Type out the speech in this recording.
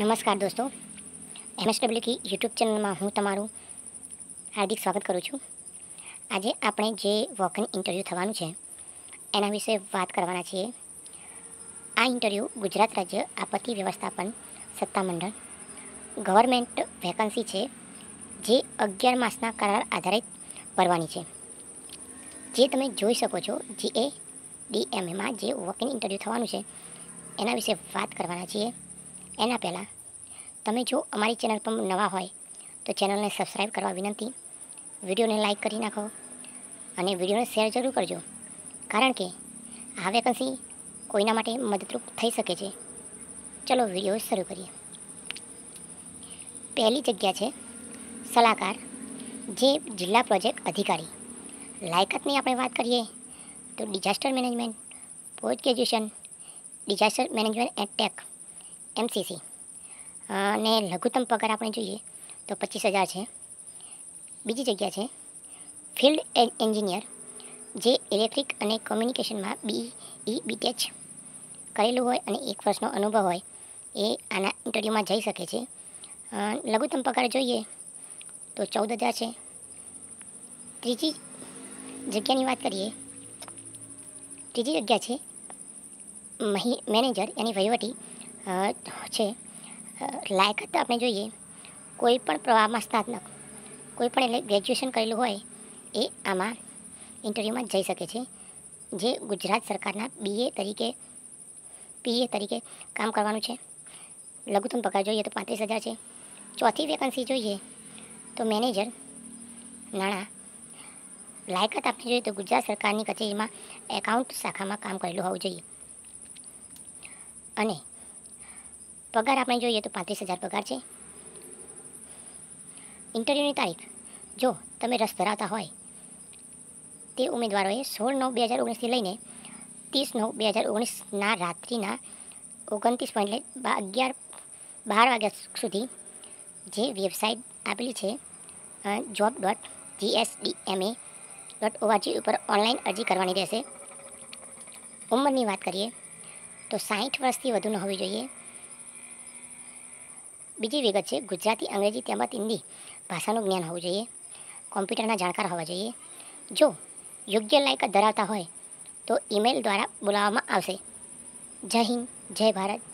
નમસ્કાર દોસ્તો MSW YouTube ચેનલમાં હું તમારું હાર્દિક સ્વાગત કરું છું આજે આપણે જે વોકન ઇન્ટરવ્યૂ થવાનું છે એના વિશે વાત કરવાના છીએ આ ઇન્ટરવ્યૂ ગુજરાત રાજ્ય આપત્તિ વ્યવસ્થાપન સત્તામંડળ ગવર્મેન્ટ વેકન્સી છે જે અગિયાર માસના કરાર આધારિત ભરવાની છે જે તમે જોઈ શકો છો e જે જીએ ડીએમએમાં જે વોકન ઇન્ટરવ્યૂ થવાનું છે એના વિશે વાત કરવાના છીએ એના પહેલાં તમે જો અમારી ચેનલ પર નવા હોય તો ચેનલને સબસ્ક્રાઈબ કરવા વિનંતી વિડીયોને લાઇક કરી નાખો અને વિડીયોને શેર જરૂર કરજો કારણ કે આ વેકન્સી કોઈના માટે મદદરૂપ થઈ શકે છે ચલો વિડીયો શરૂ કરીએ પહેલી જગ્યા છે સલાહકાર જે જિલ્લા પ્રોજેક્ટ અધિકારી લાયકાતની આપણે વાત કરીએ તો disaster management post graduation disaster management and tech MCC અને લઘુત્તમ પગાર આપણે જોઈએ તો પચીસ હજાર છે બીજી જગ્યા છે ફિલ્ડ એન્જિનિયર જે ઇલેક્ટ્રિક અને કોમ્યુનિકેશનમાં બી ઈ બીટેચ કરેલું હોય અને એક વર્ષનો અનુભવ હોય એ આના ઇન્ટરવ્યૂમાં જઈ શકે છે લઘુત્તમ પગાર જોઈએ તો ચૌદ હજાર છે ત્રીજી જગ્યાની વાત કરીએ ત્રીજી જગ્યા છે મેનેજર એની વહીવટી છે તો આપણે જોઈએ કોઈ પણ પ્રવાહમાં સ્નાતક કોઈ પણ એટલે ગ્રેજ્યુએશન કરેલું હોય એ આમાં ઇન્ટરવ્યૂમાં જઈ શકે છે જે ગુજરાત સરકારના બીએ તરીકે પીએ તરીકે કામ કરવાનું છે લઘુત્તમ પગાર જોઈએ તો પાંત્રીસ હજાર છે ચોથી વેકન્સી જોઈએ તો મેનેજર નાણાં લાયકાત આપણે જોઈએ તો ગુજરાત સરકારની કચેરીમાં એકાઉન્ટ શાખામાં કામ કરેલું હોવું જોઈએ અને પગાર આપણે જોઈએ તો પાંત્રીસ હજાર પગાર છે ઇન્ટરવ્યૂની તારીખ જો તમે રસ ધરાવતા હોય તે ઉમેદવારોએ સોળ નવ બે હજાર ઓગણીસથી લઈને ત્રીસ નવ બે હજાર ઓગણીસના રાત્રિના ઓગણત્રીસ પોઈન્ટ અગિયાર બાર વાગ્યા સુધી જે વેબસાઇટ આપેલી છે job dot GSDMA dot ORG ઉપર ઓનલાઈન અરજી કરવાની રહેશે ઉંમરની વાત કરીએ તો સાહીઠ વર્ષથી વધુ ન હોવી જોઈએ બીજી વિગત છે ગુજરાતી અંગ્રેજી તેમજ હિન્દી ભાષાનું જ્ઞાન હોવું જોઈએ કોમ્પ્યુટરના જાણકાર હોવા જોઈએ જો યોગ્ય લાયકાત ધરાવતા હોય તો ઈમેલ દ્વારા બોલાવવામાં આવશે જય હિન્દ જય ભારત